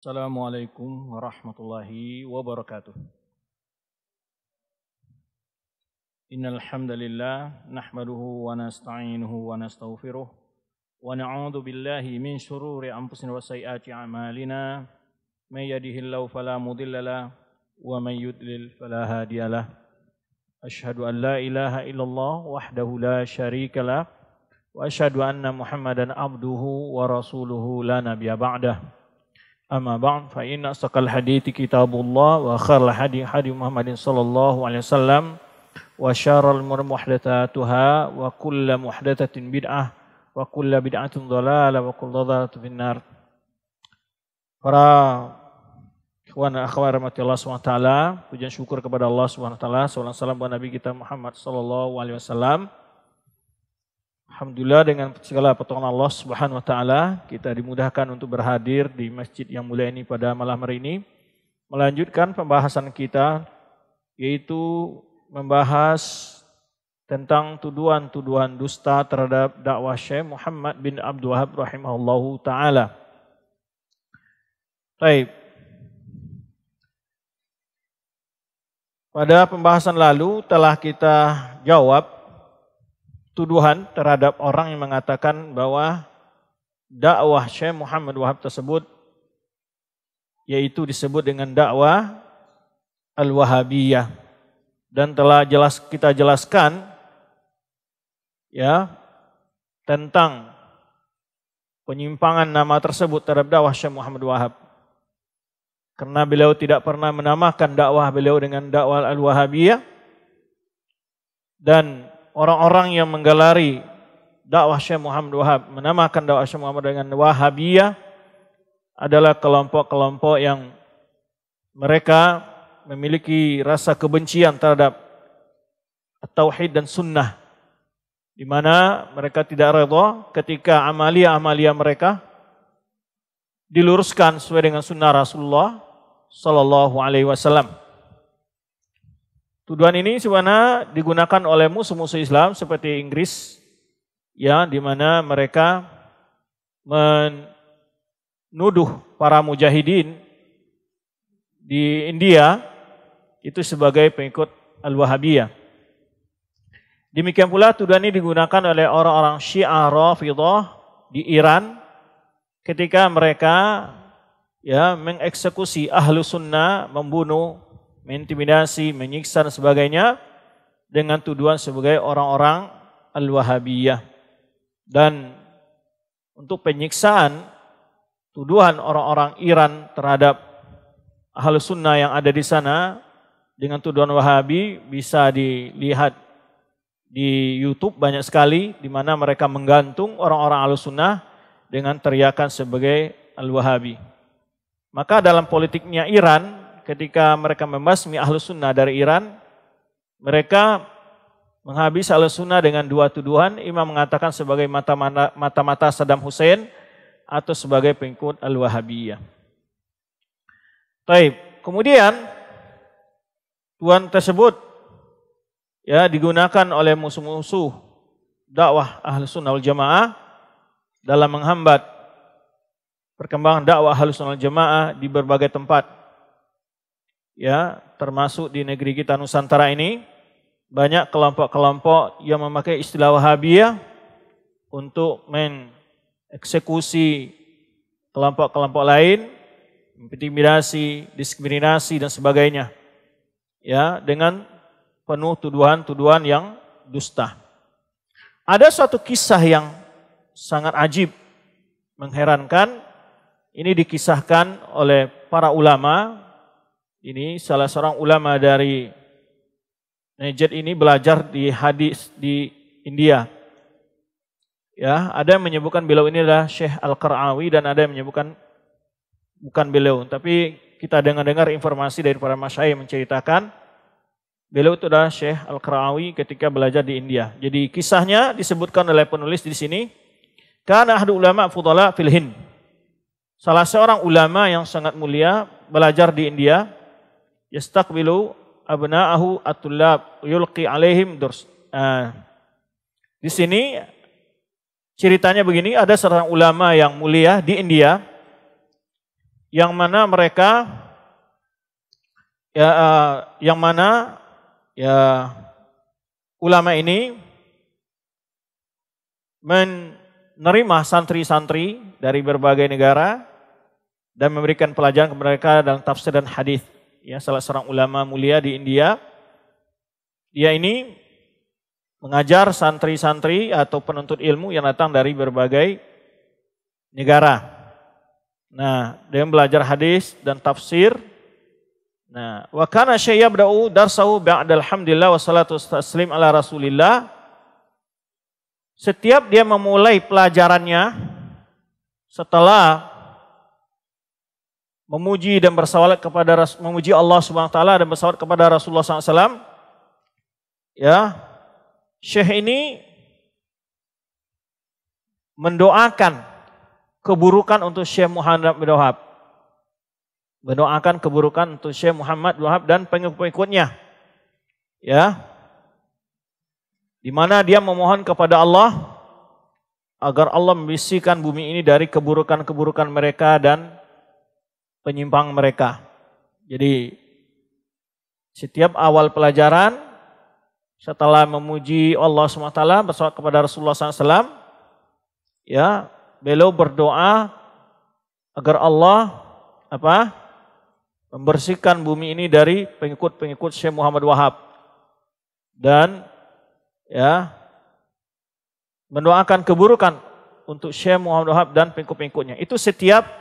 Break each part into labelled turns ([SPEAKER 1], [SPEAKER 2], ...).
[SPEAKER 1] Assalamualaikum warahmatullahi wabarakatuh. Innal hamdalillah nahmaduhu wa nasta'inuhu wa nastaghfiruh wa na'udzu billahi min shururi anfusina wa sayyiati a'malina may yahdihillahu fala mudilla wa may yudlil fala hadiyalah. Ashhadu an la ilaha illallah wahdahu la syarika la wa ashhadu anna Muhammadan abduhu wa rasuluhu la nabiyya ba'dahu. أما بعد فإن أصدق الحديث كتاب الله وخير الحديث حديث محمد صلى الله عليه وسلم وشار الأمور محدثاتها وكل محدثة بدعة وكل بدعة ضلالة وكل ضلالة في النار Para ikhwan dan akhwat rahmatillah SWT, pujian syukur kepada Allah SWT, salam salam buat Nabi kita Muhammad sallallahu alaihi wasallam. Alhamdulillah dengan segala pertolongan Allah Subhanahu wa taala kita dimudahkan untuk berhadir di masjid yang mulia ini pada malam hari ini melanjutkan pembahasan kita yaitu membahas tentang tuduhan-tuduhan dusta terhadap dakwah Syekh Muhammad bin Abdul Wahab rahimahullahu taala. Baik. Pada pembahasan lalu telah kita jawab tuduhan terhadap orang yang mengatakan bahwa dakwah Syekh Muhammad Wahab tersebut yaitu disebut dengan dakwah al-wahabiyah dan telah jelas kita jelaskan ya tentang penyimpangan nama tersebut terhadap dakwah Syekh Muhammad Wahab. Karena beliau tidak pernah menamakan dakwah beliau dengan dakwah Al-Wahabiyah dan orang-orang yang menggelari dakwah Syekh Muhammad Wahab, menamakan dakwah Syekh Muhammad dengan Wahabiyah adalah kelompok-kelompok yang mereka memiliki rasa kebencian terhadap tauhid dan sunnah di mana mereka tidak redha ketika amalia-amalia mereka diluruskan sesuai dengan sunnah Rasulullah sallallahu alaihi wasallam. Tuduhan ini sebenarnya digunakan oleh musuh-musuh Islam seperti Inggris, ya, di mana mereka menuduh para mujahidin di India itu sebagai pengikut al wahhabiyah Demikian pula tuduhan ini digunakan oleh orang-orang Syiah Rafidhah di Iran ketika mereka ya mengeksekusi ahlu sunnah membunuh mengintimidasi, menyiksa dan sebagainya dengan tuduhan sebagai orang-orang al-wahabiyah. Dan untuk penyiksaan tuduhan orang-orang Iran terhadap ahlu sunnah yang ada di sana dengan tuduhan wahabi bisa dilihat di YouTube banyak sekali di mana mereka menggantung orang-orang ahlu sunnah dengan teriakan sebagai al-wahabi. Maka dalam politiknya Iran ketika mereka membasmi ahlus sunnah dari Iran, mereka menghabis ahlus sunnah dengan dua tuduhan. Imam mengatakan sebagai mata-mata Saddam Hussein atau sebagai pengikut al wahhabiyah Baik, Kemudian tuan tersebut ya digunakan oleh musuh-musuh dakwah ahlus sunnah wal jamaah dalam menghambat perkembangan dakwah ahlus sunnah wal jamaah di berbagai tempat ya termasuk di negeri kita Nusantara ini banyak kelompok-kelompok yang memakai istilah Wahabiyah untuk mengeksekusi kelompok-kelompok lain, intimidasi, diskriminasi dan sebagainya. Ya, dengan penuh tuduhan-tuduhan yang dusta. Ada suatu kisah yang sangat ajib, mengherankan. Ini dikisahkan oleh para ulama ini salah seorang ulama dari Najd ini belajar di hadis di India. Ya, ada yang menyebutkan beliau ini adalah Syekh Al-Qarawi dan ada yang menyebutkan bukan beliau, tapi kita dengar-dengar informasi dari para masyayikh menceritakan beliau itu adalah Syekh Al-Qarawi ketika belajar di India. Jadi kisahnya disebutkan oleh penulis di sini karena ahli ulama fudala filhin. Salah seorang ulama yang sangat mulia belajar di India yastaqbilu abna'ahu at-tullab yulqi alaihim durs. Ah. di sini ceritanya begini, ada seorang ulama yang mulia di India yang mana mereka ya ah, yang mana ya ulama ini menerima santri-santri dari berbagai negara dan memberikan pelajaran kepada mereka dalam tafsir dan hadis ya salah seorang ulama mulia di India. Dia ini mengajar santri-santri atau penuntut ilmu yang datang dari berbagai negara. Nah, dia belajar hadis dan tafsir. Nah, wa kana syayabda'u darsahu ba'da alhamdulillah wa salatu taslim ala rasulillah. Setiap dia memulai pelajarannya setelah memuji dan bersalawat kepada memuji Allah Subhanahu wa taala dan bersalawat kepada Rasulullah SAW ya Syekh ini mendoakan keburukan untuk Syekh Muhammad bin Wahab mendoakan keburukan untuk Syekh Muhammad bin Wahab dan pengikut-pengikutnya ya di mana dia memohon kepada Allah agar Allah membersihkan bumi ini dari keburukan-keburukan mereka dan penyimpang mereka. Jadi setiap awal pelajaran setelah memuji Allah SWT bersolat kepada Rasulullah SAW, ya beliau berdoa agar Allah apa membersihkan bumi ini dari pengikut-pengikut Syekh Muhammad Wahab dan ya mendoakan keburukan untuk Syekh Muhammad Wahab dan pengikut-pengikutnya. Itu setiap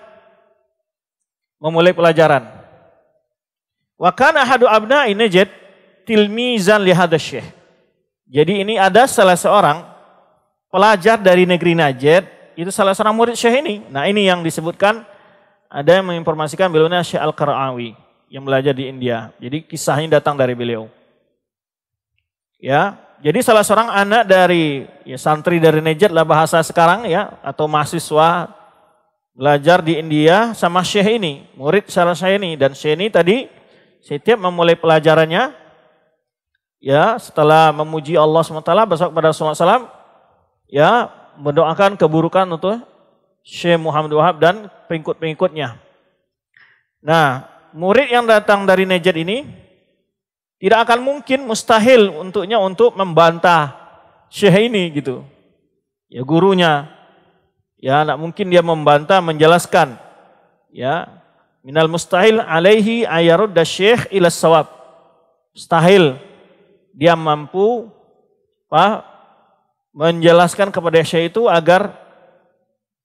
[SPEAKER 1] memulai pelajaran. Wa kana abna abna'i Najd tilmizan li syekh. Jadi ini ada salah seorang pelajar dari negeri Najd, itu salah seorang murid Syekh ini. Nah, ini yang disebutkan ada yang menginformasikan beliau Syekh Al-Qarawi yang belajar di India. Jadi kisahnya datang dari beliau. Ya, jadi salah seorang anak dari ya, santri dari Najd lah bahasa sekarang ya atau mahasiswa belajar di India sama Syekh ini, murid salah saya ini dan Syekh ini tadi setiap memulai pelajarannya ya setelah memuji Allah SWT besok pada Rasulullah salam, ya mendoakan keburukan untuk Syekh Muhammad Wahab dan pengikut-pengikutnya. Nah, murid yang datang dari Najd ini tidak akan mungkin mustahil untuknya untuk membantah Syekh ini gitu. Ya gurunya, Ya, tidak mungkin dia membantah menjelaskan. Ya, minal mustahil alaihi ayarud syekh ila sawab. Mustahil dia mampu apa, menjelaskan kepada syekh itu agar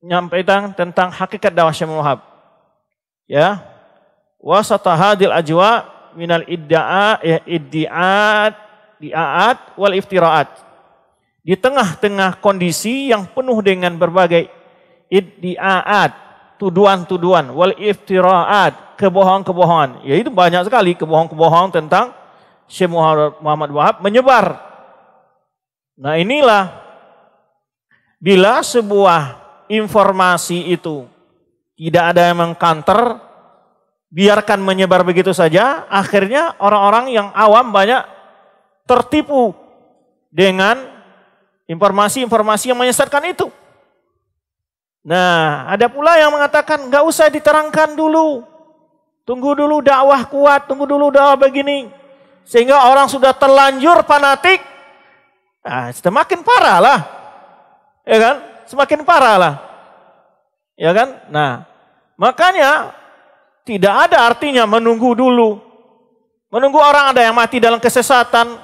[SPEAKER 1] menyampaikan tentang hakikat dakwah Syekh Muhab. Ya. Wasatahadil ajwa minal idda'a ya, iddi'at di'aat wal iftiraat. Di tengah-tengah kondisi yang penuh dengan berbagai iddiaat, tuduhan-tuduhan, wal iftiraat, kebohongan-kebohongan. Ya itu banyak sekali kebohongan-kebohongan tentang Syekh Muhammad Wahab menyebar. Nah inilah bila sebuah informasi itu tidak ada yang mengkanter, biarkan menyebar begitu saja, akhirnya orang-orang yang awam banyak tertipu dengan informasi-informasi yang menyesatkan itu. Nah, ada pula yang mengatakan nggak usah diterangkan dulu. Tunggu dulu dakwah kuat, tunggu dulu dakwah begini. Sehingga orang sudah terlanjur fanatik. Nah, semakin parah lah. Ya kan? Semakin parah lah. Ya kan? Nah, makanya tidak ada artinya menunggu dulu. Menunggu orang ada yang mati dalam kesesatan.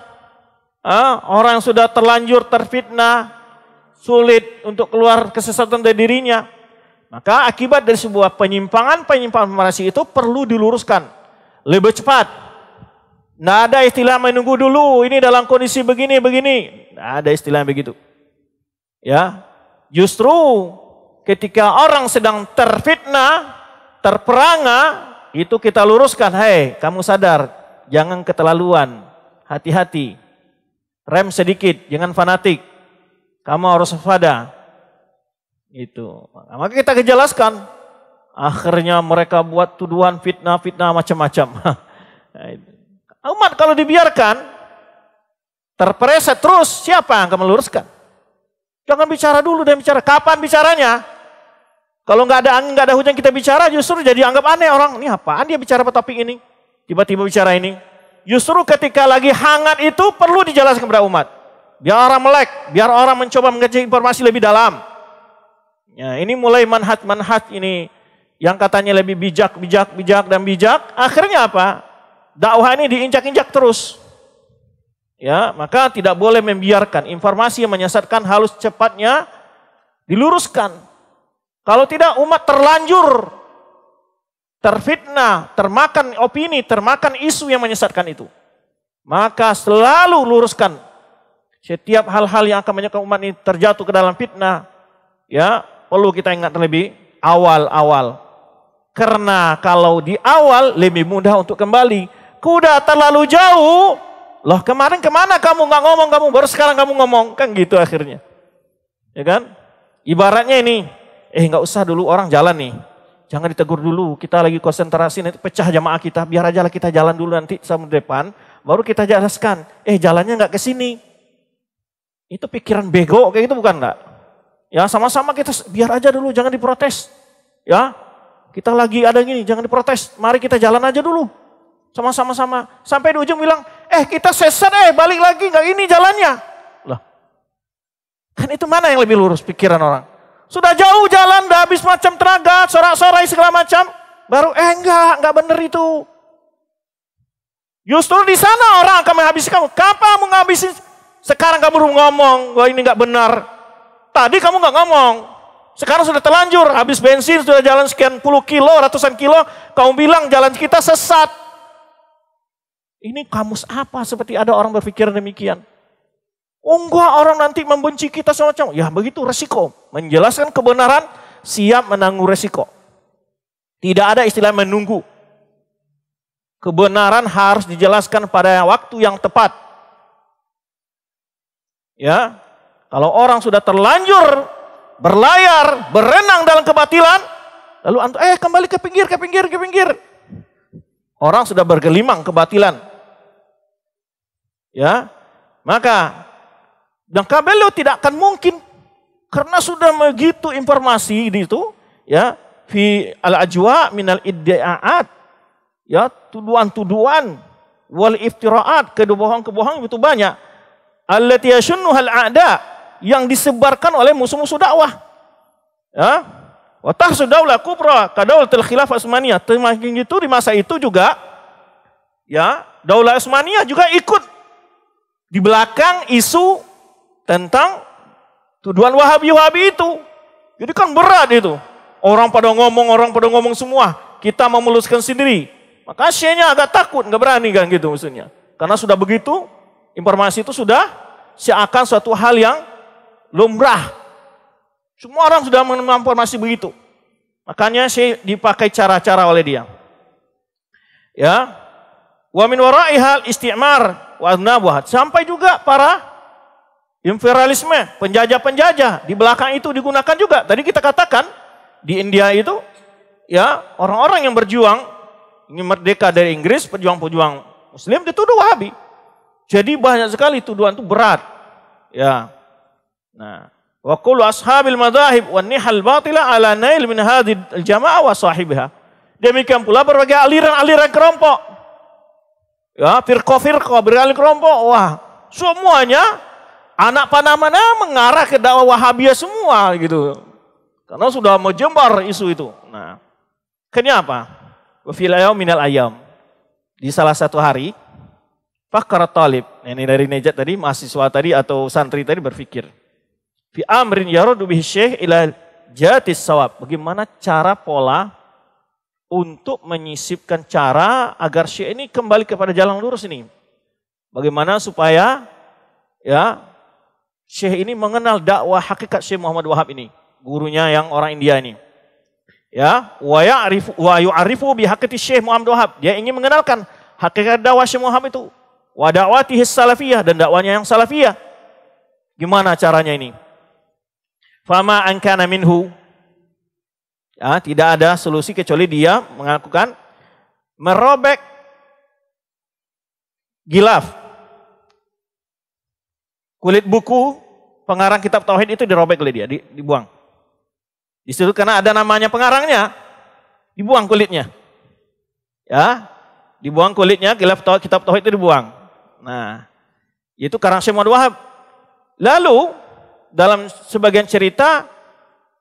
[SPEAKER 1] Ah, orang yang sudah terlanjur terfitnah, sulit untuk keluar kesesatan dari dirinya. Maka akibat dari sebuah penyimpangan-penyimpangan pemerasi itu perlu diluruskan lebih cepat. Tidak ada istilah menunggu dulu, ini dalam kondisi begini, begini. Tidak ada istilah begitu. Ya, justru ketika orang sedang terfitnah, terperanga, itu kita luruskan. Hei, kamu sadar, jangan ketelaluan, hati-hati. Rem sedikit, jangan fanatik. Kamu harus fada. Itu. Maka kita kejelaskan. Akhirnya mereka buat tuduhan fitnah-fitnah macam-macam. Nah, umat kalau dibiarkan, terpereset terus, siapa yang akan meluruskan? Jangan bicara dulu dan bicara. Kapan bicaranya? Kalau nggak ada angin, nggak ada hujan kita bicara justru jadi anggap aneh orang. Ini apaan dia bicara apa topik ini? Tiba-tiba bicara ini. Justru ketika lagi hangat itu perlu dijelaskan kepada umat. Biar orang melek, biar orang mencoba mengkaji informasi lebih dalam. Ya, ini mulai manhat-manhat ini yang katanya lebih bijak, bijak, bijak dan bijak. Akhirnya apa? Dakwah ini diinjak-injak terus. Ya, maka tidak boleh membiarkan informasi yang menyesatkan halus cepatnya diluruskan. Kalau tidak umat terlanjur terfitnah, termakan opini, termakan isu yang menyesatkan itu. Maka selalu luruskan setiap hal-hal yang akan menyebabkan umat ini terjatuh ke dalam fitnah, ya perlu kita ingat terlebih awal-awal. Karena kalau di awal lebih mudah untuk kembali. Kuda terlalu jauh. Loh kemarin kemana kamu nggak ngomong kamu baru sekarang kamu ngomong kan gitu akhirnya. Ya kan? Ibaratnya ini, eh nggak usah dulu orang jalan nih. Jangan ditegur dulu, kita lagi konsentrasi nanti pecah jamaah kita, biar aja lah kita jalan dulu nanti sama depan, baru kita jelaskan. Eh jalannya nggak ke sini, itu pikiran bego kayak gitu bukan enggak? Ya sama-sama kita biar aja dulu jangan diprotes. Ya. Kita lagi ada gini jangan diprotes. Mari kita jalan aja dulu. Sama-sama sama. Sampai di ujung bilang, "Eh, kita sesat eh balik lagi nggak ini jalannya." Lah. Kan itu mana yang lebih lurus pikiran orang? Sudah jauh jalan, udah habis macam tenaga, sorak-sorai segala macam, baru eh enggak, enggak bener itu. Justru di sana orang akan menghabiskan. kamu. Kapan menghabisi sekarang kamu belum ngomong, wah ini nggak benar. Tadi kamu nggak ngomong. Sekarang sudah telanjur, habis bensin sudah jalan sekian puluh kilo, ratusan kilo, kamu bilang jalan kita sesat. Ini kamus apa seperti ada orang berpikir demikian? Oh orang nanti membenci kita semacam. Ya begitu resiko. Menjelaskan kebenaran, siap menanggung resiko. Tidak ada istilah menunggu. Kebenaran harus dijelaskan pada waktu yang tepat. Ya, kalau orang sudah terlanjur berlayar, berenang dalam kebatilan, lalu antum eh kembali ke pinggir, ke pinggir, ke pinggir. Orang sudah bergelimang kebatilan. Ya, maka dan kabelo tidak akan mungkin karena sudah begitu informasi di itu, ya, fi al ajwa minal idda'at ya tuduhan-tuduhan wal iftiraat kebohongan-kebohongan itu banyak allati yashunnuhal a'da yang disebarkan oleh musuh-musuh dakwah. Ya. Wa tahsud daulah kubra kadaulatil khilafah Utsmaniyah. Semakin itu di masa itu juga ya, daulah Utsmaniyah juga ikut di belakang isu tentang tuduhan Wahabi-Wahabi itu. Jadi kan berat itu. Orang pada ngomong, orang pada ngomong semua. Kita memuluskan sendiri. Makasihnya agak takut, nggak berani kan gitu maksudnya. Karena sudah begitu, Informasi itu sudah seakan suatu hal yang lumrah. Semua orang sudah menemukan informasi begitu. Makanya sih dipakai cara-cara oleh dia. Ya. Wa min hal istimar wa Sampai juga para imperialisme, penjajah-penjajah di belakang itu digunakan juga. Tadi kita katakan di India itu ya orang-orang yang berjuang ingin merdeka dari Inggris, pejuang-pejuang Muslim dituduh Wahabi. Jadi banyak sekali tuduhan itu berat. Ya. Nah, wa qulu ashabil madahib wan nihal batila ala nail min hadhihi jamaa jamaah wa sahibiha. Demikian pula berbagai aliran-aliran kelompok. Ya, firqa-firqa beralih kelompok. Wah, semuanya anak mana mengarah ke dakwah Wahabiyah semua gitu. Karena sudah mau jembar isu itu. Nah, kenapa? Wa fil minal ayam. Di salah satu hari Fakar talib. Ini dari Nejat tadi, mahasiswa tadi atau santri tadi berpikir. Fi amrin yarudu bihi syekh ila jatis sawab. Bagaimana cara pola untuk menyisipkan cara agar syekh ini kembali kepada jalan lurus ini. Bagaimana supaya ya syekh ini mengenal dakwah hakikat syekh Muhammad Wahab ini. Gurunya yang orang India ini. Ya, wa ya'rifu wa yu'rifu bi syekh Muhammad Wahab. Dia ingin mengenalkan hakikat dakwah Syekh Muhammad itu wa da'watihi salafiyah dan dakwanya yang salafiyah. Gimana caranya ini? Fama angkana minhu. Ya, tidak ada solusi kecuali dia mengakukan merobek gilaf. Kulit buku pengarang kitab tauhid itu dirobek oleh dia, dibuang. Di situ karena ada namanya pengarangnya, dibuang kulitnya. Ya, dibuang kulitnya, gilaf kitab tauhid itu dibuang. Nah, itu karang Syekh Muhammad Wahab. Lalu dalam sebagian cerita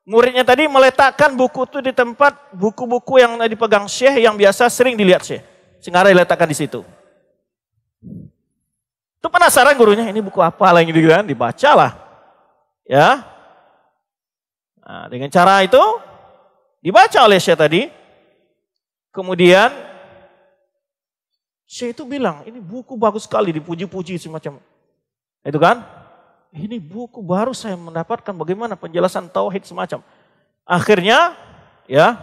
[SPEAKER 1] muridnya tadi meletakkan buku itu di tempat buku-buku yang dipegang Syekh yang biasa sering dilihat Syekh. Sengaja diletakkan di situ. Itu penasaran gurunya, ini buku apa lagi gitu kan? Dibacalah. Ya. Nah, dengan cara itu dibaca oleh Syekh tadi. Kemudian saya itu bilang, ini buku bagus sekali, dipuji-puji semacam. Itu kan? Ini buku baru saya mendapatkan bagaimana penjelasan tauhid semacam. Akhirnya, ya,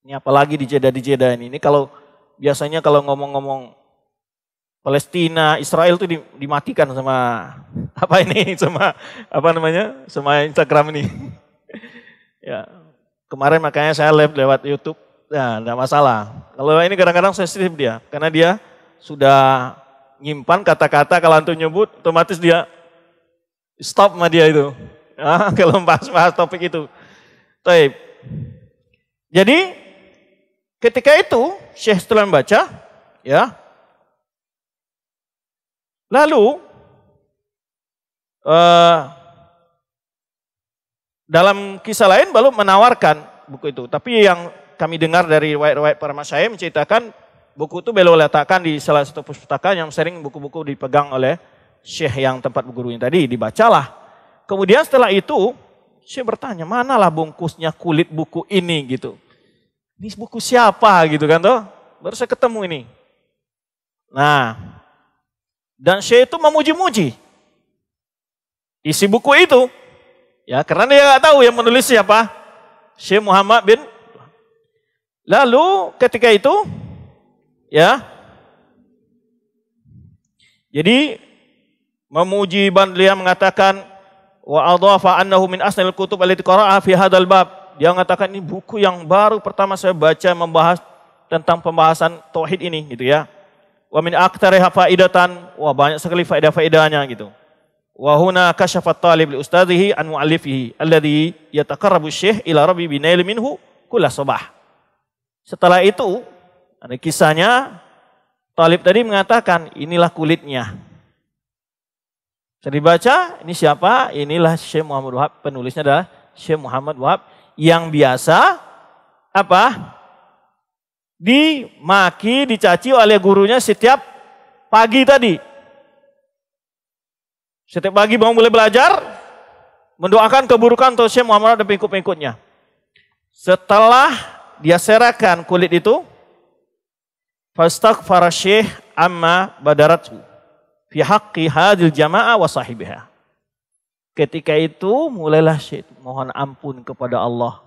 [SPEAKER 1] ini apalagi di jeda di jeda ini. Ini kalau biasanya kalau ngomong-ngomong Palestina, Israel itu dimatikan sama apa ini sama apa namanya sama Instagram ini. ya kemarin makanya saya live lewat YouTube Ya, tidak masalah. Kalau ini kadang-kadang sensitif dia, karena dia sudah nyimpan kata-kata kalau antum nyebut, otomatis dia stop sama dia itu. Ya, kalau bahas-bahas topik itu. Taib. Jadi ketika itu Syekh Tulan baca, ya. Lalu uh, dalam kisah lain baru menawarkan buku itu, tapi yang kami dengar dari riwayat-riwayat para masyayikh menceritakan buku itu beliau letakkan di salah satu pustaka yang sering buku-buku dipegang oleh syekh yang tempat gurunya tadi, dibacalah. Kemudian setelah itu, syekh bertanya, manalah bungkusnya kulit buku ini gitu. Ini buku siapa gitu kan toh? Baru saya ketemu ini. Nah, dan syekh itu memuji-muji isi buku itu. Ya, karena dia nggak tahu yang menulis siapa. Syekh Muhammad bin Lalu ketika itu ya jadi memuji beliau mengatakan wa adhafa annahu min asnil kutub allati qara'a fi hadzal bab. Dia mengatakan ini buku yang baru pertama saya baca membahas tentang pembahasan tauhid ini gitu ya. Wa min aktsariha idatan, wah banyak sekali faedah-faedahnya gitu. Wa huna kasyafat talib li ustadhihi an mu'allifihi alladhi yataqarrabu syekh ila rabbi binail minhu kula subah. Setelah itu, ada kisahnya, Talib tadi mengatakan, inilah kulitnya. Saya dibaca, ini siapa? Inilah Syekh Muhammad Wahab, penulisnya adalah Syekh Muhammad Wahab, yang biasa, apa? Dimaki, dicaci oleh gurunya setiap pagi tadi. Setiap pagi bangun mulai belajar, mendoakan keburukan atau Syekh Muhammad dan pengikut-pengikutnya. Setelah dia serahkan kulit itu fastaghfara syekh amma badaratu fi haqqi hadil jamaah wa sahibiha. Ketika itu mulailah syekh mohon ampun kepada Allah.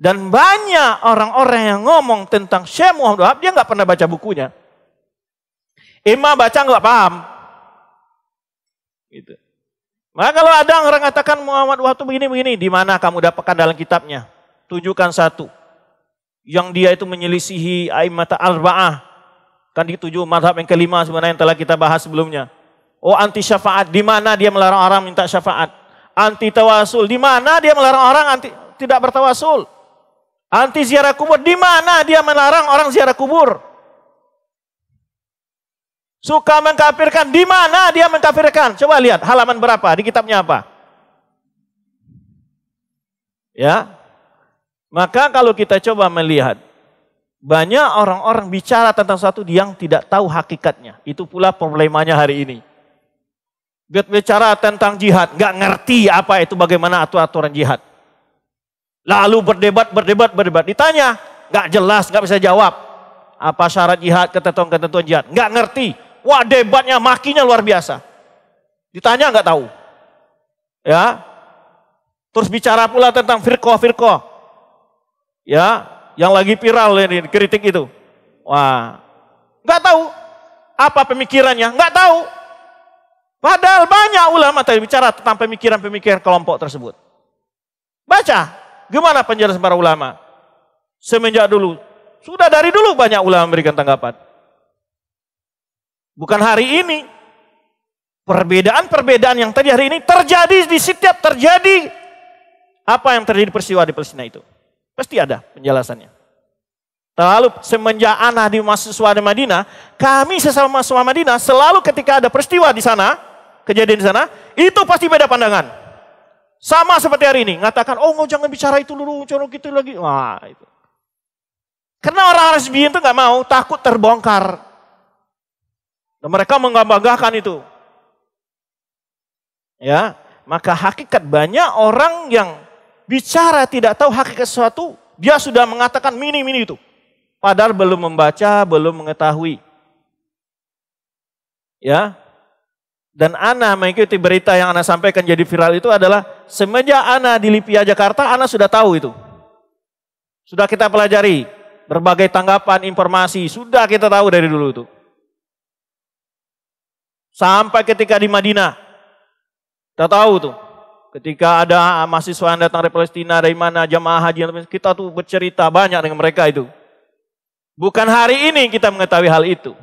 [SPEAKER 1] Dan banyak orang-orang yang ngomong tentang Syekh Muhammad Wahab, dia nggak pernah baca bukunya. Ima baca nggak paham. Gitu. Maka kalau ada orang katakan Muhammad Wahab itu begini-begini, di mana kamu dapatkan dalam kitabnya? tunjukkan satu. Yang dia itu menyelisihi aimata arba'ah. Kan dituju tujuh madhab yang kelima sebenarnya yang telah kita bahas sebelumnya. Oh anti syafaat, di mana dia melarang orang minta syafaat? Anti tawasul, di mana dia melarang orang anti tidak bertawasul? Anti ziarah kubur, di mana dia melarang orang ziarah kubur? Suka mengkafirkan, di mana dia mengkafirkan? Coba lihat halaman berapa di kitabnya apa? Ya. Maka kalau kita coba melihat, banyak orang-orang bicara tentang satu yang tidak tahu hakikatnya. Itu pula problemanya hari ini. Bicara tentang jihad, nggak ngerti apa itu bagaimana aturan-aturan jihad. Lalu berdebat, berdebat, berdebat. Ditanya, nggak jelas, nggak bisa jawab. Apa syarat jihad, ketentuan-ketentuan jihad. Nggak ngerti. Wah debatnya, makinya luar biasa. Ditanya nggak tahu. Ya, Terus bicara pula tentang firqoh-firqoh ya yang lagi viral ini kritik itu. Wah, nggak tahu apa pemikirannya, nggak tahu. Padahal banyak ulama tadi bicara tentang pemikiran-pemikiran kelompok tersebut. Baca, gimana penjelasan para ulama? Semenjak dulu, sudah dari dulu banyak ulama memberikan tanggapan. Bukan hari ini. Perbedaan-perbedaan yang tadi hari ini terjadi di setiap terjadi apa yang terjadi peristiwa di Palestina itu. Pasti ada penjelasannya. Lalu semenjak anak di mahasiswa di Madinah, kami sesama mahasiswa Madinah selalu ketika ada peristiwa di sana, kejadian di sana, itu pasti beda pandangan. Sama seperti hari ini, mengatakan, oh nggak jangan bicara itu dulu, coro gitu lagi. Wah, itu. Karena orang orang sebi itu nggak mau, takut terbongkar. Dan mereka menggambarkan itu. Ya, maka hakikat banyak orang yang bicara tidak tahu hakikat sesuatu, dia sudah mengatakan mini-mini itu. Padahal belum membaca, belum mengetahui. Ya. Dan Ana mengikuti berita yang Ana sampaikan jadi viral itu adalah semenjak Ana di Lipia Jakarta, Ana sudah tahu itu. Sudah kita pelajari berbagai tanggapan, informasi, sudah kita tahu dari dulu itu. Sampai ketika di Madinah, kita tahu tuh. Ketika ada mahasiswa yang datang dari Palestina, dari mana, jamaah haji, kita tuh bercerita banyak dengan mereka itu. Bukan hari ini kita mengetahui hal itu.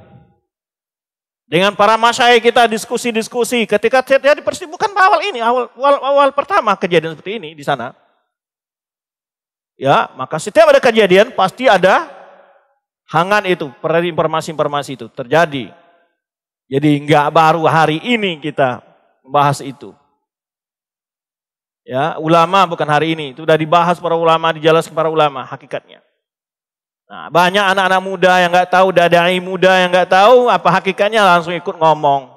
[SPEAKER 1] Dengan para masyai kita diskusi-diskusi, ketika terjadi persis, bukan awal ini, awal, awal, awal pertama kejadian seperti ini di sana. Ya, maka setiap ada kejadian pasti ada hangan itu, informasi-informasi itu terjadi. Jadi nggak baru hari ini kita membahas itu. Ya, ulama bukan hari ini, itu sudah dibahas para ulama, dijelaskan para ulama hakikatnya. Nah, banyak anak-anak muda yang nggak tahu, dadai muda yang nggak tahu apa hakikatnya langsung ikut ngomong.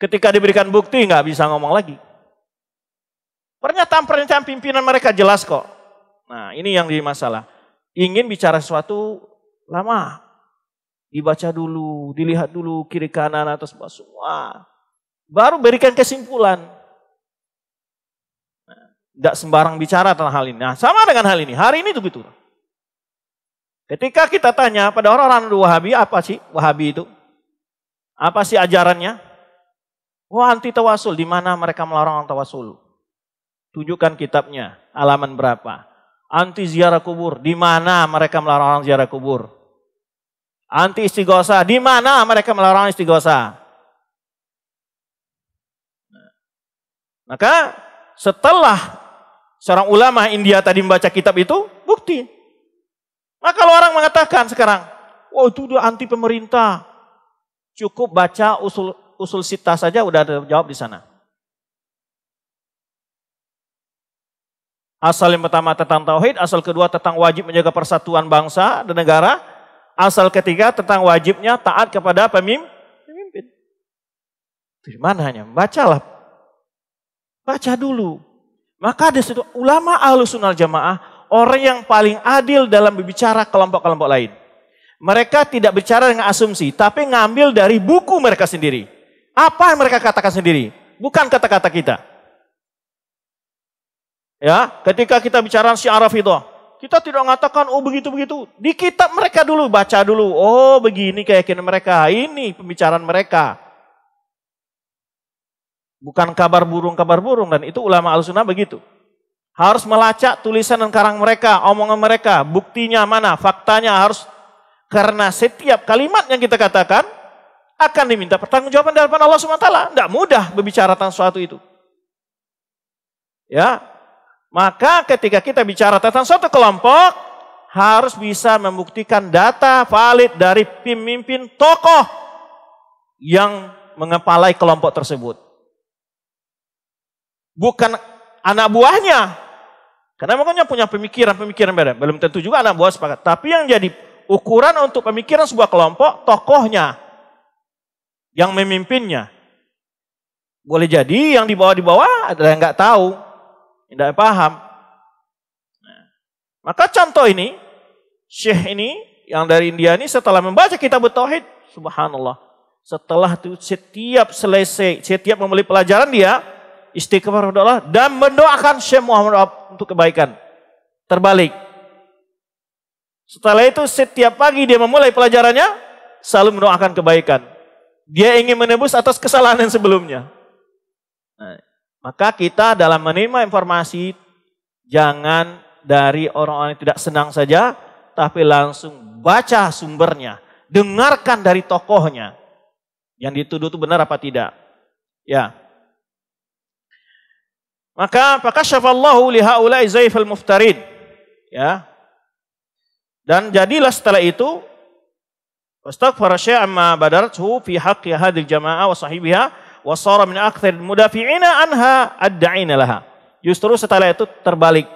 [SPEAKER 1] Ketika diberikan bukti nggak bisa ngomong lagi. Pernyataan-pernyataan pimpinan mereka jelas kok. Nah, ini yang jadi masalah. Ingin bicara sesuatu lama. Dibaca dulu, dilihat dulu kiri kanan atas bawah semua. Baru berikan kesimpulan. Tidak sembarang bicara tentang hal ini. Nah, sama dengan hal ini. Hari ini itu begitu. Ketika kita tanya pada orang-orang Wahabi, apa sih Wahabi itu? Apa sih ajarannya? Wah, oh, anti tawasul. Di mana mereka melarang tawasul? Tunjukkan kitabnya, alaman berapa. Anti ziarah kubur. Di mana mereka melarang orang ziarah kubur? Anti istighosa. Di mana mereka melarang istighosa? Nah, maka setelah seorang ulama India tadi membaca kitab itu bukti. maka kalau orang mengatakan sekarang, wah oh, itu udah anti pemerintah, cukup baca usul usul sita saja udah ada jawab di sana. Asal yang pertama tentang tauhid, asal kedua tentang wajib menjaga persatuan bangsa dan negara, asal ketiga tentang wajibnya taat kepada pemimpin. di mana hanya? Bacalah. Baca dulu. Maka ada satu ulama ahlu sunnah jamaah, orang yang paling adil dalam berbicara kelompok-kelompok lain. Mereka tidak bicara dengan asumsi, tapi ngambil dari buku mereka sendiri. Apa yang mereka katakan sendiri? Bukan kata-kata kita. Ya, ketika kita bicara Araf itu, kita tidak mengatakan oh begitu-begitu. Di kitab mereka dulu baca dulu. Oh, begini keyakinan mereka. Ini pembicaraan mereka. Bukan kabar burung, kabar burung. Dan itu ulama al-sunnah begitu. Harus melacak tulisan dan karang mereka, omongan mereka, buktinya mana, faktanya harus. Karena setiap kalimat yang kita katakan, akan diminta pertanggungjawaban dari Allah SWT. Tidak mudah berbicara tentang sesuatu itu. Ya, maka ketika kita bicara tentang suatu kelompok, harus bisa membuktikan data valid dari pemimpin tokoh yang mengepalai kelompok tersebut bukan anak buahnya. Karena makanya punya pemikiran-pemikiran beda. Belum tentu juga anak buah sepakat. Tapi yang jadi ukuran untuk pemikiran sebuah kelompok, tokohnya. Yang memimpinnya. Boleh jadi yang di bawah di bawah adalah yang nggak tahu. Tidak paham. Nah, maka contoh ini, Syekh ini yang dari India ini setelah membaca kitab Tauhid, subhanallah. Setelah itu setiap selesai, setiap membeli pelajaran dia, istighfar kepada Allah dan mendoakan Syekh Muhammad Wahab untuk kebaikan. Terbalik. Setelah itu setiap pagi dia memulai pelajarannya selalu mendoakan kebaikan. Dia ingin menebus atas kesalahan yang sebelumnya. Nah, maka kita dalam menerima informasi jangan dari orang-orang yang tidak senang saja, tapi langsung baca sumbernya, dengarkan dari tokohnya. Yang dituduh itu benar apa tidak? Ya. Maka fakashafallahu lihaulai haula'i zaifal muftarin. Ya. Dan jadilah setelah itu wastaghfara syai'an amma badaratuhu fi haqqi hadhihi jamaah wa sahibiha wa sara min akthar mudafi'ina anha ad laha. Justru setelah itu terbalik.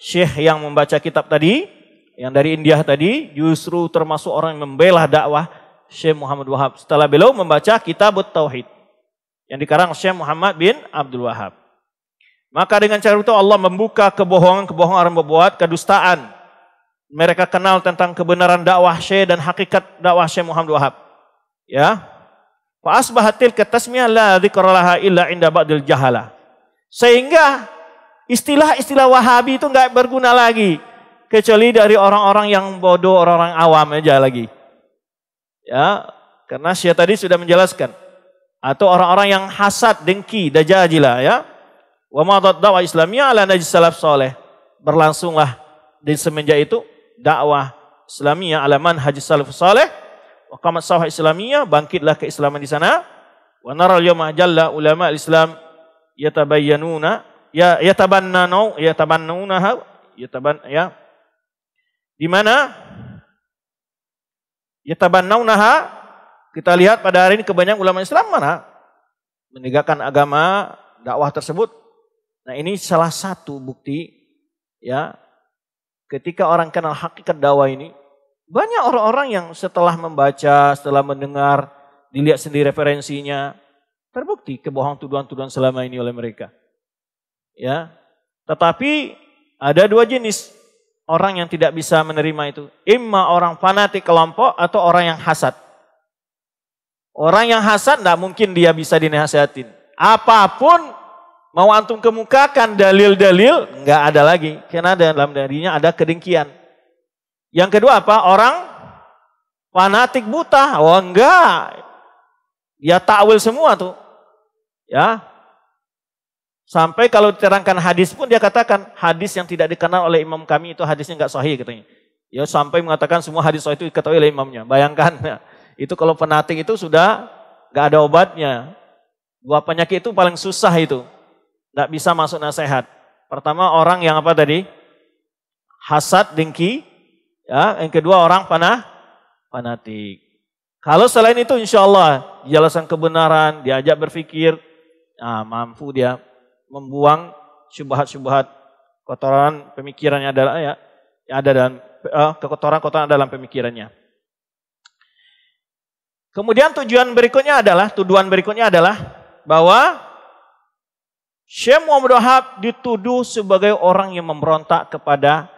[SPEAKER 1] Syekh yang membaca kitab tadi, yang dari India tadi, justru termasuk orang yang membela dakwah Syekh Muhammad Wahab. Setelah beliau membaca kitab Tauhid. Yang dikarang Syekh Muhammad bin Abdul Wahab. Maka dengan cara itu Allah membuka kebohongan-kebohongan orang berbuat kedustaan. Mereka kenal tentang kebenaran dakwah Syekh dan hakikat dakwah Syekh Muhammad Wahab. Ya. Fa asbahatil katasmiyah la dzikralaha illa inda ba'dil jahala. Sehingga istilah-istilah Wahabi itu nggak berguna lagi kecuali dari orang-orang yang bodoh, orang-orang awam aja lagi. Ya, karena Syekh tadi sudah menjelaskan atau orang-orang yang hasad, dengki, dajajilah ya Wa madat dakwah Islamiyah ala najis salaf soleh. Berlangsunglah di semenjak itu dakwah Islamiyah ala Haji salaf soleh. Wa kamat sawah Islamiyah, bangkitlah keislaman di sana. Wa naral yawma jalla ulama Islam yatabayyanuna ya yatabannanu ha yataban ya di mana yatabannaunaha kita lihat pada hari ini kebanyakan ulama Islam mana menegakkan agama dakwah tersebut Nah ini salah satu bukti ya ketika orang kenal hakikat dakwah ini banyak orang-orang yang setelah membaca, setelah mendengar, dilihat sendiri referensinya, terbukti kebohongan tuduhan-tuduhan selama ini oleh mereka. Ya, tetapi ada dua jenis orang yang tidak bisa menerima itu. Imma orang fanatik kelompok atau orang yang hasad. Orang yang hasad tidak mungkin dia bisa dinasihatin. Apapun Mau antum kemukakan dalil-dalil, nggak ada lagi. Karena dalam darinya ada kedengkian. Yang kedua apa? Orang fanatik buta. Oh enggak. ya takwil semua tuh. Ya. Sampai kalau diterangkan hadis pun dia katakan hadis yang tidak dikenal oleh imam kami itu hadisnya nggak sahih katanya. Ya sampai mengatakan semua hadis sahih itu diketahui oleh imamnya. Bayangkan ya. itu kalau fanatik itu sudah nggak ada obatnya. Dua penyakit itu paling susah itu. Tidak bisa masuk nasihat. Pertama orang yang apa tadi? Hasad, dengki. Ya, yang kedua orang panah, fanatik. Kalau selain itu insya Allah jelasan kebenaran, diajak berpikir, nah, mampu dia membuang syubhat-syubhat kotoran pemikirannya adalah ya, yang ada dalam uh, kekotoran-kotoran dalam pemikirannya. Kemudian tujuan berikutnya adalah tuduhan berikutnya adalah bahwa Syekh Muhammad Wahab dituduh sebagai orang yang memberontak kepada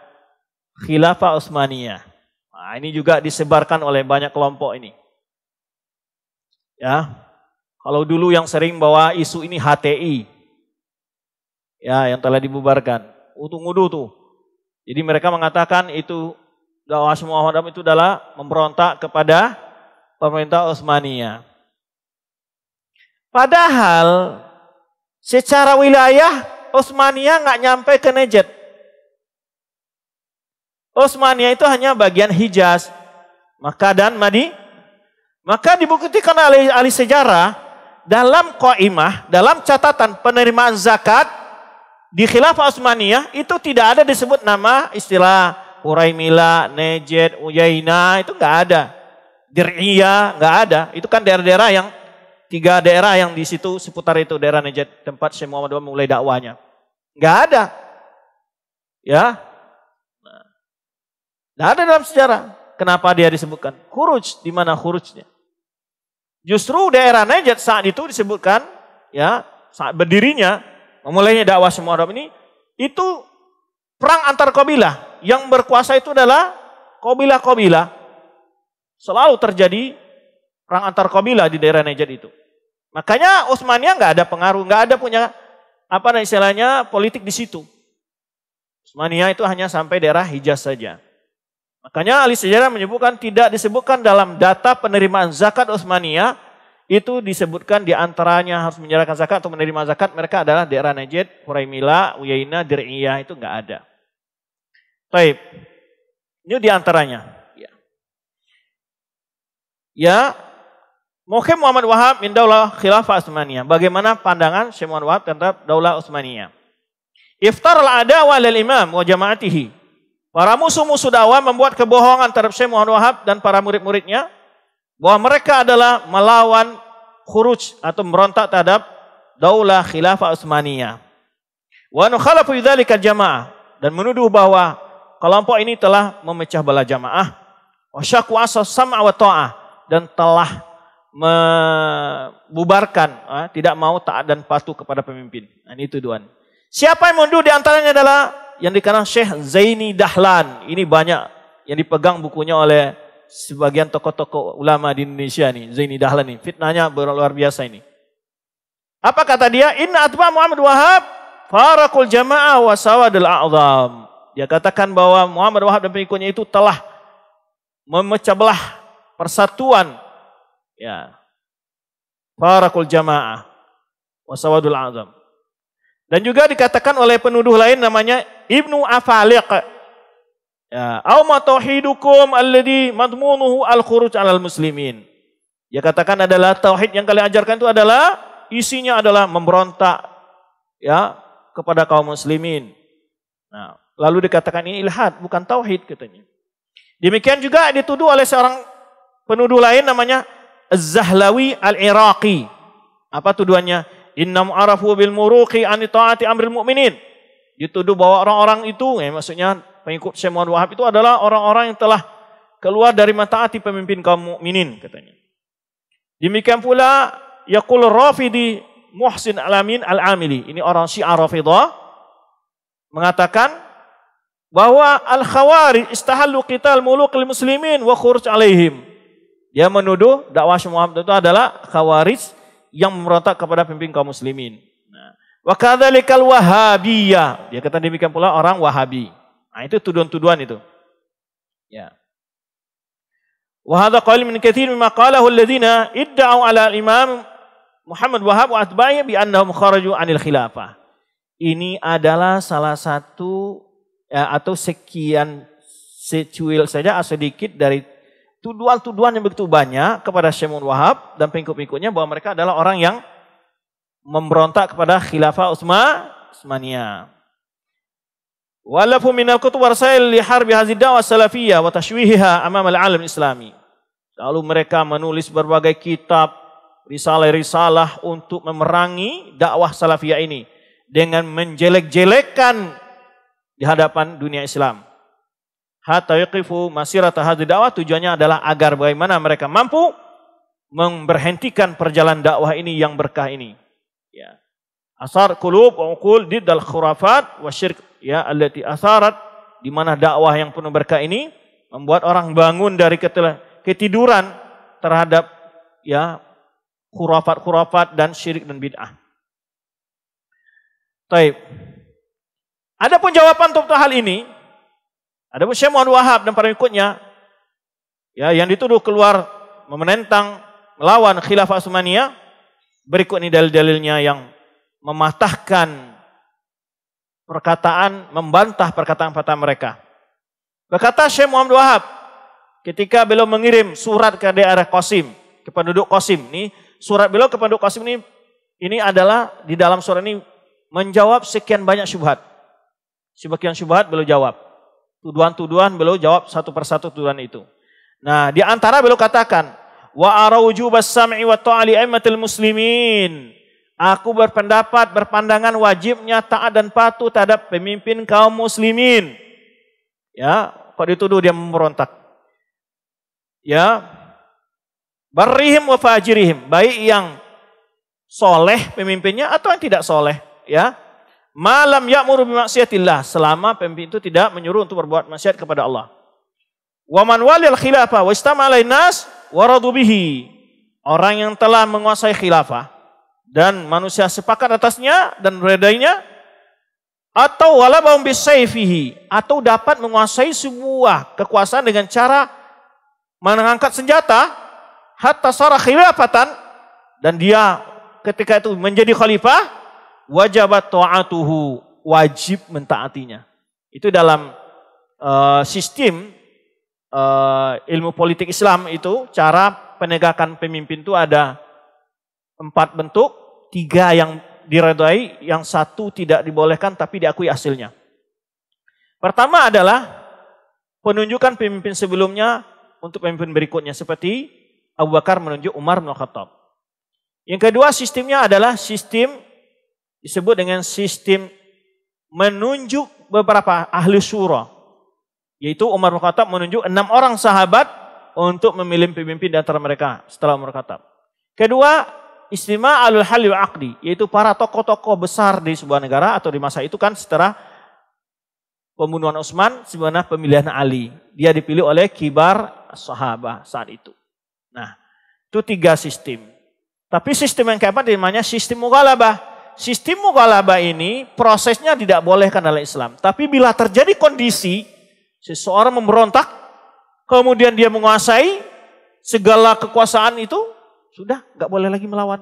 [SPEAKER 1] khilafah Utsmaniyah. Nah, ini juga disebarkan oleh banyak kelompok ini. Ya. Kalau dulu yang sering bawa isu ini HTI. Ya, yang telah dibubarkan. Utung-udu tuh. Jadi mereka mengatakan itu dakwah semua Muhammad itu adalah memberontak kepada pemerintah Utsmaniyah. Padahal Secara wilayah, Osmania nggak nyampe ke Najd. Osmania itu hanya bagian Hijaz, Maka dan Madi. Maka dibuktikan oleh ahli sejarah, dalam koimah, dalam catatan penerimaan zakat, di khilafah Osmania itu tidak ada disebut nama istilah Quraimila, Najd, Uyaina, itu nggak ada. Dir'iyah, nggak ada. Itu kan daerah-daerah yang tiga daerah yang di situ seputar itu daerah Najd tempat Syekh Muhammad II mulai dakwanya. Enggak ada. Ya. Enggak ada dalam sejarah. Kenapa dia disebutkan? Khuruj, di mana khurujnya? Justru daerah Najd saat itu disebutkan ya, saat berdirinya memulainya dakwah semua Muhammad ini itu perang antar kabilah. Yang berkuasa itu adalah kabilah-kabilah. Selalu terjadi perang antar kabilah di daerah Najd itu. Makanya Osmania nggak ada pengaruh, nggak ada punya apa istilahnya politik di situ. Osmania itu hanya sampai daerah Hijaz saja. Makanya ahli sejarah menyebutkan tidak disebutkan dalam data penerimaan zakat Osmania itu disebutkan di antaranya harus menyerahkan zakat atau menerima zakat mereka adalah daerah Najd, Huraimila, Uyaina, Dir'iyah itu nggak ada. Baik. Ini di antaranya. Ya. ya, Mukhim Muhammad Wahab min daulah khilafah Utsmaniyah. Bagaimana pandangan Syekh Muhammad Wahab terhadap daulah Utsmaniyah? Iftar al-adawa lil imam wa jama'atihi. Para musuh-musuh dakwah membuat kebohongan terhadap Syekh Muhammad Wahab dan para murid-muridnya bahwa mereka adalah melawan khuruj atau merontak terhadap daulah khilafah Utsmaniyah. Wa nukhalafu dzalika jamaah dan menuduh bahwa kelompok ini telah memecah belah jamaah wa syaqwa sama wa ta'ah dan telah membubarkan, eh, tidak mau taat dan patuh kepada pemimpin. Dan nah, itu tuduhan. Siapa yang mundur di antaranya adalah yang dikenal Syekh Zaini Dahlan. Ini banyak yang dipegang bukunya oleh sebagian tokoh-tokoh ulama di Indonesia nih, Zaini Dahlan nih. Fitnahnya luar biasa ini. Apa kata dia? Inna atba Muhammad Wahab farakul jamaah wa sawadul a'zam. Dia katakan bahwa Muhammad Wahab dan pengikutnya itu telah memecah belah persatuan Ya. Farakul jamaah wasawadul azam. Dan juga dikatakan oleh penuduh lain namanya Ibnu Afaliq. Ya, au matauhidukum alladhi madmunuhu al-khuruj alal muslimin. Dia katakan adalah tauhid yang kalian ajarkan itu adalah isinya adalah memberontak ya kepada kaum muslimin. Nah, lalu dikatakan ini ilhad bukan tauhid katanya. Demikian juga dituduh oleh seorang penuduh lain namanya Az-Zahlawi Al-Iraqi. Apa tuduhannya? Innam arafu bil muruqi an taati amril mu'minin. Dituduh bahwa orang-orang itu, ya, maksudnya pengikut Syekh Muhammad Wahab itu adalah orang-orang yang telah keluar dari mentaati pemimpin kaum mukminin katanya. Demikian pula yaqul Rafidi Muhsin Alamin Al-Amili. Ini orang Syiah Rafidah mengatakan bahwa al-khawarij istahallu qital mulukil muslimin wa khuruj alaihim. Dia menuduh dakwah Syuhab itu adalah khawarij yang memberontak kepada pemimpin kaum muslimin. Nah, wa kadzalikal wahabiyah. Dia kata demikian pula orang Wahabi. Nah, itu tuduhan-tuduhan itu. Ya. Wa hadza qawl min katsir mimma qalahu alladziina idda'u 'ala al-imam Muhammad Wahab wa atba'i bi annahum kharaju 'anil khilafah. Ini adalah salah satu ya, atau sekian secuil saja sedikit dari tuduhan-tuduhan yang begitu banyak kepada Syemun Wahab dan pengikut-pengikutnya bahwa mereka adalah orang yang memberontak kepada khilafah Utsman Utsmaniyah. Walafu al kutub warsail li harbi hadhihi da'wah salafiyah wa tashwihiha amam al-alam islami. Lalu mereka menulis berbagai kitab, risalah-risalah untuk memerangi dakwah salafiyah ini dengan menjelek jelekkan di hadapan dunia Islam hatta yaqifu masirata hadhihi dakwah tujuannya adalah agar bagaimana mereka mampu memberhentikan perjalanan dakwah ini yang berkah ini. Ya. Asar kulub wa uqul diddal khurafat wa syirk ya allati asarat di mana dakwah yang penuh berkah ini membuat orang bangun dari ketiduran terhadap ya khurafat-khurafat dan syirik dan bid'ah. Baik. Adapun jawaban untuk hal ini, ada pun Syekh Wahab dan para ikutnya ya yang dituduh keluar memenentang, melawan khilafah Utsmaniyah berikut ini dalil-dalilnya yang mematahkan perkataan membantah perkataan-perkataan mereka. Berkata Syekh Muhammad Wahab ketika beliau mengirim surat ke daerah Qasim, ke penduduk Qasim. Ini surat beliau ke penduduk Qasim ini ini adalah di dalam surat ini menjawab sekian banyak syubhat. Sebagian syubhat beliau jawab tuduhan-tuduhan beliau jawab satu persatu tuduhan itu. Nah, di antara beliau katakan, wa bas sam'i wa ta'ali aimatil muslimin. Aku berpendapat, berpandangan wajibnya taat dan patuh terhadap pemimpin kaum muslimin. Ya, kok dituduh dia memberontak. Ya. Barrihim wa fajirihim, baik yang soleh pemimpinnya atau yang tidak soleh, ya malam ya'muru bimaksiatillah selama pemimpin itu tidak menyuruh untuk berbuat maksiat kepada Allah. Wa man walil khilafah wastama'alai nas waradu bihi. Orang yang telah menguasai khilafah dan manusia sepakat atasnya dan redainya atau wala baum bisayfihi atau dapat menguasai sebuah kekuasaan dengan cara mengangkat senjata hatta sarah khilafatan dan dia ketika itu menjadi khalifah wajabat ta'atuhu, wajib mentaatinya. Itu dalam uh, sistem uh, ilmu politik Islam itu cara penegakan pemimpin itu ada empat bentuk, tiga yang diredai, yang satu tidak dibolehkan tapi diakui hasilnya. Pertama adalah penunjukan pemimpin sebelumnya untuk pemimpin berikutnya seperti Abu Bakar menunjuk Umar bin Khattab. Yang kedua sistemnya adalah sistem disebut dengan sistem menunjuk beberapa ahli surah. Yaitu Umar bin Khattab menunjuk enam orang sahabat untuk memilih pemimpin di antara mereka setelah Umar Khattab. Kedua, istimewa alul hal akdi yaitu para tokoh-tokoh besar di sebuah negara atau di masa itu kan setelah pembunuhan Utsman sebenarnya pemilihan Ali. Dia dipilih oleh kibar sahabat saat itu. Nah, itu tiga sistem. Tapi sistem yang keempat namanya sistem mughalabah sistem mughalabah ini prosesnya tidak boleh oleh Islam. Tapi bila terjadi kondisi seseorang memberontak, kemudian dia menguasai segala kekuasaan itu, sudah nggak boleh lagi melawan.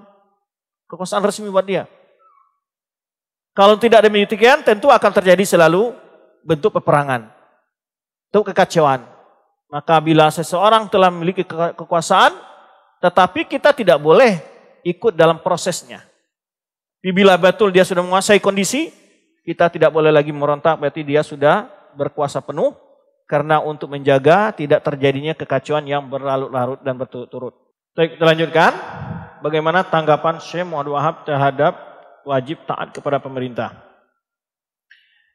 [SPEAKER 1] Kekuasaan resmi buat dia. Kalau tidak demikian, tentu akan terjadi selalu bentuk peperangan, bentuk kekacauan. Maka bila seseorang telah memiliki kekuasaan, tetapi kita tidak boleh ikut dalam prosesnya Bila betul dia sudah menguasai kondisi, kita tidak boleh lagi merontak, berarti dia sudah berkuasa penuh. Karena untuk menjaga tidak terjadinya kekacauan yang berlarut-larut dan berturut-turut. Baik, kita lanjutkan. Bagaimana tanggapan Syekh Muhammad Wahab terhadap wajib taat kepada pemerintah?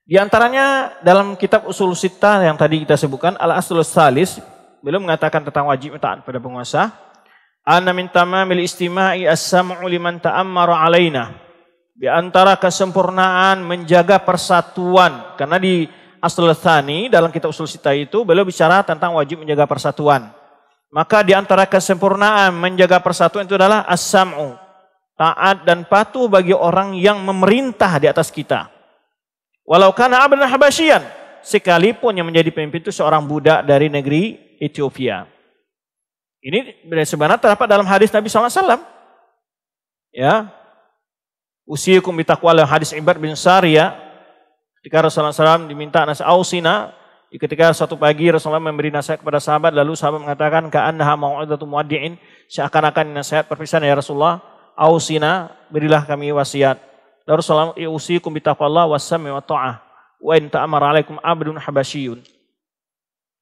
[SPEAKER 1] Di antaranya dalam kitab Usul Sita yang tadi kita sebutkan, Al-Aslul Salis, belum mengatakan tentang wajib taat kepada penguasa. Ana min tamamil istima'i as-sam'u liman ta'ammara alaina di antara kesempurnaan menjaga persatuan. Karena di Aslul Thani dalam kitab Usul Sita itu beliau bicara tentang wajib menjaga persatuan. Maka di antara kesempurnaan menjaga persatuan itu adalah as-sam'u. Taat dan patuh bagi orang yang memerintah di atas kita. Walau karena abdan habasyian. Sekalipun yang menjadi pemimpin itu seorang budak dari negeri Ethiopia. Ini sebenarnya terdapat dalam hadis Nabi SAW. Ya, Usiyakum bitaqwa dalam hadis Ibad bin Sariya ketika Rasulullah SAW diminta nasi ausina ketika suatu pagi Rasulullah memberi nasihat kepada sahabat lalu sahabat mengatakan ka'annaha mau'idatu muaddi'in seakan-akan nasihat perpisahan ya Rasulullah ausina berilah kami wasiat lalu Rasulullah usikum bitaqwallah wassami wa ta'ah wa in ta'amara alaikum abdun habasyiyun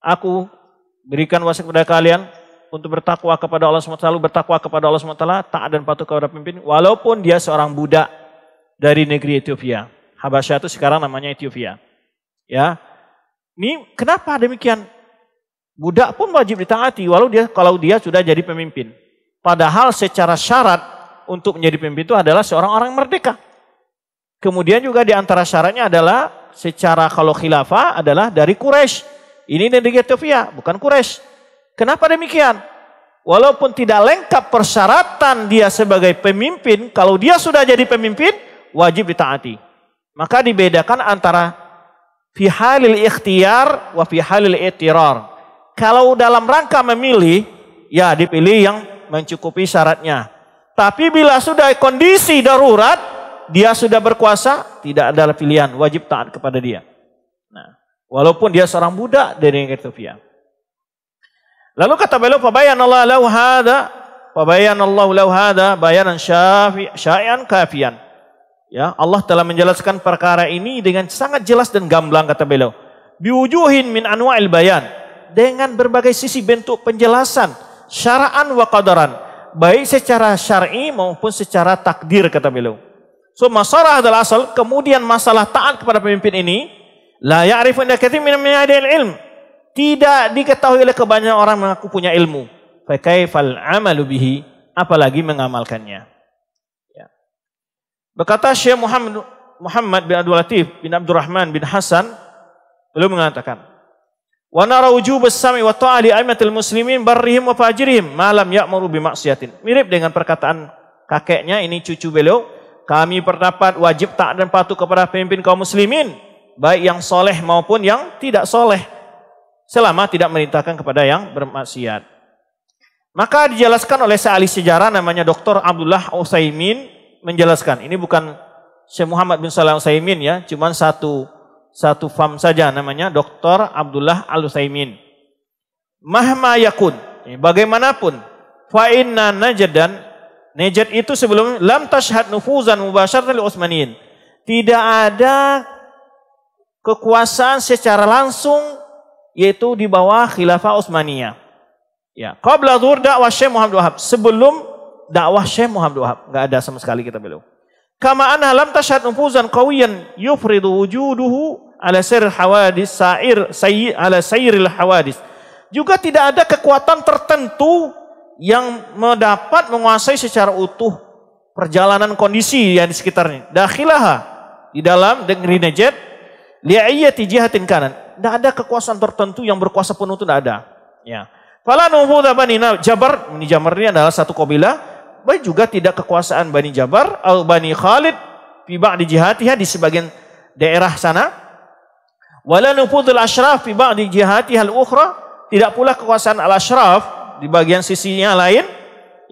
[SPEAKER 1] aku berikan wasiat kepada kalian untuk bertakwa kepada Allah SWT, selalu bertakwa kepada Allah SWT, taat dan patuh kepada pemimpin, walaupun dia seorang budak dari negeri Ethiopia. Habasyah itu sekarang namanya Ethiopia. Ya, ini kenapa demikian? Budak pun wajib ditaati, walau dia kalau dia sudah jadi pemimpin. Padahal secara syarat untuk menjadi pemimpin itu adalah seorang orang merdeka. Kemudian juga di antara syaratnya adalah secara kalau khilafah adalah dari Quraisy. Ini negeri Ethiopia, bukan Quraisy. Kenapa demikian? Walaupun tidak lengkap persyaratan dia sebagai pemimpin, kalau dia sudah jadi pemimpin, wajib ditaati. Maka dibedakan antara fi halil ikhtiar wa fi halil itirar. Kalau dalam rangka memilih, ya dipilih yang mencukupi syaratnya. Tapi bila sudah kondisi darurat, dia sudah berkuasa, tidak ada pilihan, wajib taat kepada dia. Nah, walaupun dia seorang budak dari Ethiopia. Lalu kata beliau, "Fabayan Allah lau hada, fabayan Allah lau hada bayanan syafi, syai'an kafian." Ya, Allah telah menjelaskan perkara ini dengan sangat jelas dan gamblang kata beliau. Biwujuhin min anwa'il bayan dengan berbagai sisi bentuk penjelasan syara'an wa qadaran baik secara syar'i maupun secara takdir kata beliau. So masalah adalah asal kemudian masalah taat kepada pemimpin ini la ya'rifu inda katsir min ilm tidak diketahui oleh kebanyakan orang mengaku punya ilmu. Fakaifal amalu bihi, apalagi mengamalkannya. Ya. Berkata Syekh Muhammad, Muhammad bin Abdul Latif bin Abdurrahman bin Hasan, beliau mengatakan, Wa nara wujub sami wa ta'ali aimatil muslimin barrihim wa fajirihim malam ya'muru bi maksiatin. Mirip dengan perkataan kakeknya ini cucu beliau, kami berdapat wajib tak dan patuh kepada pemimpin kaum muslimin, baik yang soleh maupun yang tidak soleh selama tidak merintahkan kepada yang bermaksiat. Maka dijelaskan oleh seahli sejarah namanya Dr. Abdullah Usaimin menjelaskan. Ini bukan Syekh Muhammad bin Salah Usaimin ya, cuman satu satu fam saja namanya Dr. Abdullah Al Usaimin. Mahma yakun, ya, bagaimanapun fa inna najdan najad itu sebelum lam tashhad nufuzan mubasyaratan li Utsmaniyin. Tidak ada kekuasaan secara langsung yaitu di bawah khilafah Utsmaniyah. Ya, qabla zuhur dakwah Syekh Muhammad Wahab. Sebelum dakwah Syekh Muhammad Wahab, enggak ada sama sekali kita beliau. Kama anna lam tashhad nufuzan qawiyan yufridu wujuduhu ala sir hawadis sair sayy ala sayril hawadis. Juga tidak ada kekuatan tertentu yang mendapat menguasai secara utuh perjalanan kondisi yang di sekitarnya. Dakhilaha di dalam negeri Najd li'ayyati jihatin kanan. Tidak ada kekuasaan tertentu yang berkuasa penuh itu tidak ada. Ya. Fala nufudha Bani Jabar, Bani Jabar ini adalah satu kabilah, baik juga tidak kekuasaan Bani Jabar al Bani Khalid fi ba'di jihatiha di sebagian daerah sana. Wala nufudul ashraf fi ba'di jihatiha al-ukhra, tidak pula kekuasaan al ashraf di bagian sisinya lain,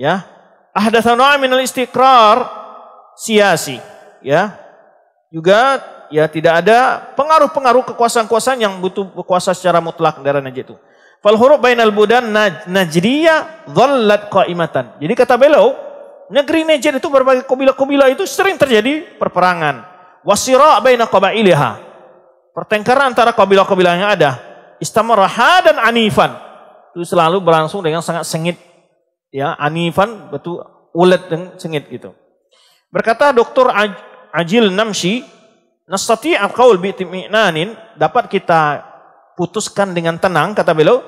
[SPEAKER 1] ya. Ahdatsana min al-istiqrar siasi ya. Juga ya tidak ada pengaruh-pengaruh kekuasaan-kekuasaan yang butuh kuasa secara mutlak dari Najd itu. Fal huruf bainal budan najriya dhallat qaimatan. Jadi kata beliau, negeri Najd itu berbagai kabilah-kabilah itu sering terjadi perperangan. Wasira baina qabailiha. Pertengkaran antara kabilah-kabilah yang ada. Istamaraha dan anifan. Itu selalu berlangsung dengan sangat sengit. Ya, anifan betul ulet dan sengit gitu. Berkata Dr. Ajil Namshi, Nastati'al qaul bi'timi'nanin dapat kita putuskan dengan tenang kata beliau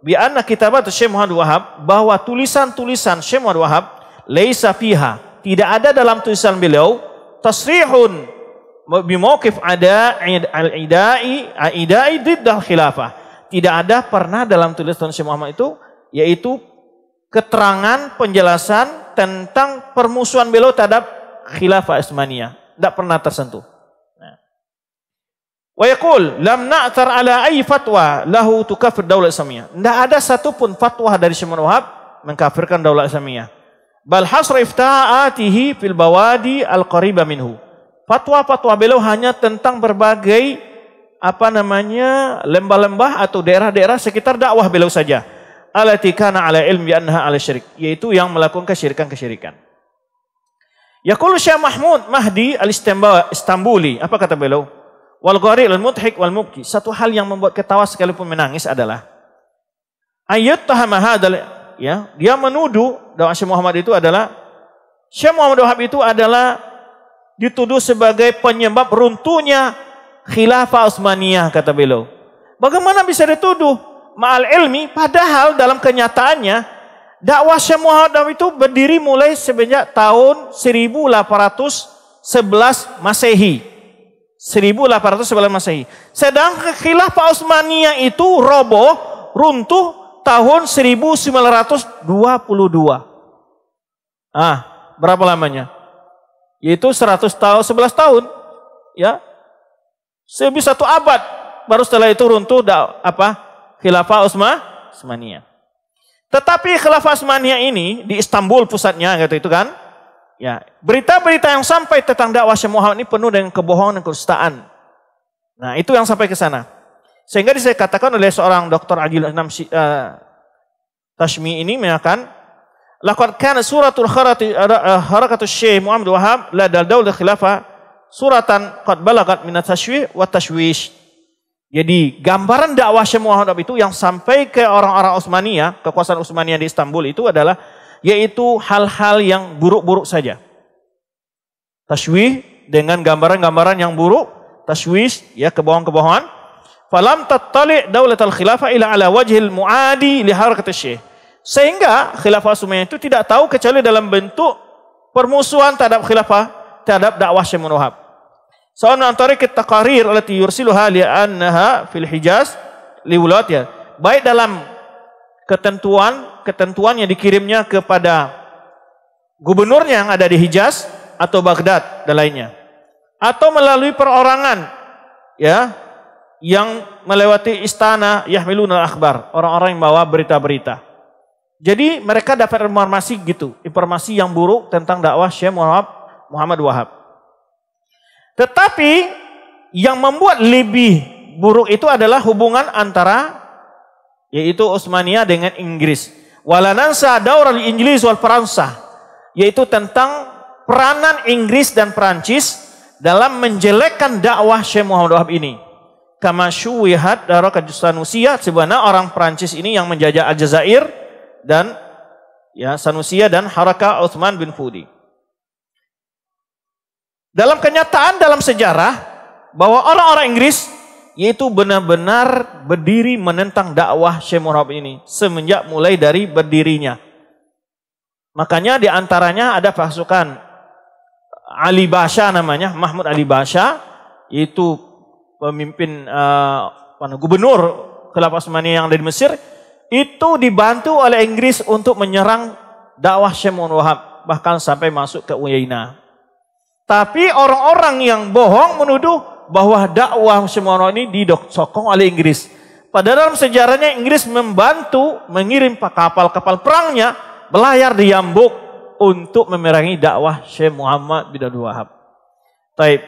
[SPEAKER 1] bi anna kitabat Syekh Muhammad Wahab bahwa tulisan-tulisan Syekh Muhammad Wahab laisa fiha tidak ada dalam tulisan beliau tasrihun bi mauqif ada al-idai al-idai diddal khilafah tidak ada pernah dalam tulisan Syekh Muhammad itu yaitu keterangan penjelasan tentang permusuhan beliau terhadap khilafah Ismaniyah tidak pernah tersentuh Wa yaqul lam na'thar ala ay fatwa lahu tukafir daulah Islamiyah. Tidak ada satupun fatwa dari Syekh Wahab mengkafirkan daulah Islamiyah. Bal hasra ifta'atihi fil bawadi al-qariba minhu. Fatwa-fatwa beliau hanya tentang berbagai apa namanya lembah-lembah atau daerah-daerah sekitar dakwah beliau saja. Alati kana ala ilmi anha ala syirik, yaitu yang melakukan kesyirikan-kesyirikan. Yaqulu Syekh Mahmud Mahdi al Istanbuli. apa kata beliau? wal gharil mudhik wal mubki. Satu hal yang membuat ketawa sekalipun menangis adalah ayat adalah ya, dia menuduh doa Syekh Muhammad itu adalah Syekh Muhammad Wahab itu adalah dituduh sebagai penyebab runtuhnya khilafah Utsmaniyah kata beliau. Bagaimana bisa dituduh ma'al ilmi padahal dalam kenyataannya dakwah Syekh Muhammad Wahab itu berdiri mulai sejak tahun 1811 Masehi. 1809 Masehi. Sedang khilafah Utsmaniyah itu roboh, runtuh tahun 1922. Ah, berapa lamanya? Yaitu 100 tahun, 11 tahun. Ya. Sebisa satu abad baru setelah itu runtuh da, apa? Khilafah Utsmaniyah. Tetapi khilafah Utsmaniyah ini di Istanbul pusatnya gitu itu kan. Ya, berita-berita yang sampai tentang dakwah Syekh Muhammad ini penuh dengan kebohongan dan kedustaan. Nah, itu yang sampai ke sana. Sehingga saya katakan oleh seorang dokter Agil Namsi, uh, eh, Tashmi ini mengatakan, lakukan kana suratul kharati eh, eh, harakatus Syekh Muhammad Wahab la dal daul khilafah suratan qad balagat minat tashwih wa tashwish." Jadi gambaran dakwah Syekh Muhammad itu yang sampai ke orang-orang Utsmaniyah, kekuasaan Utsmaniyah di Istanbul itu adalah yaitu hal-hal yang buruk-buruk saja. Tashwih dengan gambaran-gambaran yang buruk, tashwis ya kebohongan-kebohongan. Falam tattali daulatul khilafah ila ala wajhil muadi li harakati syekh. Sehingga khilafah Sumayyah itu tidak tahu kecuali dalam bentuk permusuhan terhadap khilafah terhadap dakwah Syekh Munawab. Sawan so, antara taqarir allati yursiluha li annaha fil Hijaz liwulatiyah. Baik dalam ketentuan ketentuannya dikirimnya kepada gubernurnya yang ada di Hijaz atau Baghdad dan lainnya. Atau melalui perorangan ya yang melewati istana Yahmilun al Akbar, orang-orang yang bawa berita-berita. Jadi mereka dapat informasi gitu, informasi yang buruk tentang dakwah Syekh Muhammad, Wahab. Tetapi yang membuat lebih buruk itu adalah hubungan antara yaitu Osmania dengan Inggris. Walanansa daural Inggris wal Perancis, yaitu tentang peranan Inggris dan Perancis dalam menjelekkan dakwah Syekh Muhammad Wahab ini. Kama syuwihat dara Sanusia sebenarnya orang Perancis ini yang menjajah Aljazair dan ya Sanusia dan Haraka Uthman bin Fudi. Dalam kenyataan dalam sejarah bahwa orang-orang Inggris yaitu benar-benar berdiri menentang dakwah Syekh Murab ini semenjak mulai dari berdirinya. Makanya di antaranya ada pasukan Ali Basha namanya, Mahmud Ali Basha, yaitu pemimpin uh, gubernur kelapa Utsmaniyah yang ada di Mesir, itu dibantu oleh Inggris untuk menyerang dakwah Syekh Wahab bahkan sampai masuk ke Uyainah. Tapi orang-orang yang bohong menuduh bahwa dakwah Semono ini didokong oleh Inggris. Pada dalam sejarahnya Inggris membantu mengirim kapal-kapal perangnya belayar di Yambuk untuk memerangi dakwah Syekh Muhammad bin Abdul Wahab. Taib.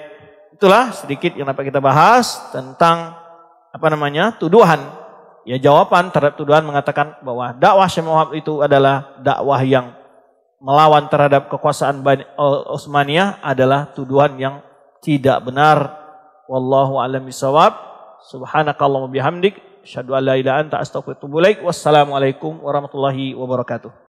[SPEAKER 1] Itulah sedikit yang dapat kita bahas tentang apa namanya tuduhan. Ya jawaban terhadap tuduhan mengatakan bahwa dakwah Syekh Muhammad itu adalah dakwah yang melawan terhadap kekuasaan Osmania adalah tuduhan yang tidak benar Wallahu alam bisawab. Subhanakallahumma bihamdik. Asyhadu an la ilaha anta astaghfiruka wa atubu ilaik. Wassalamualaikum warahmatullahi wabarakatuh.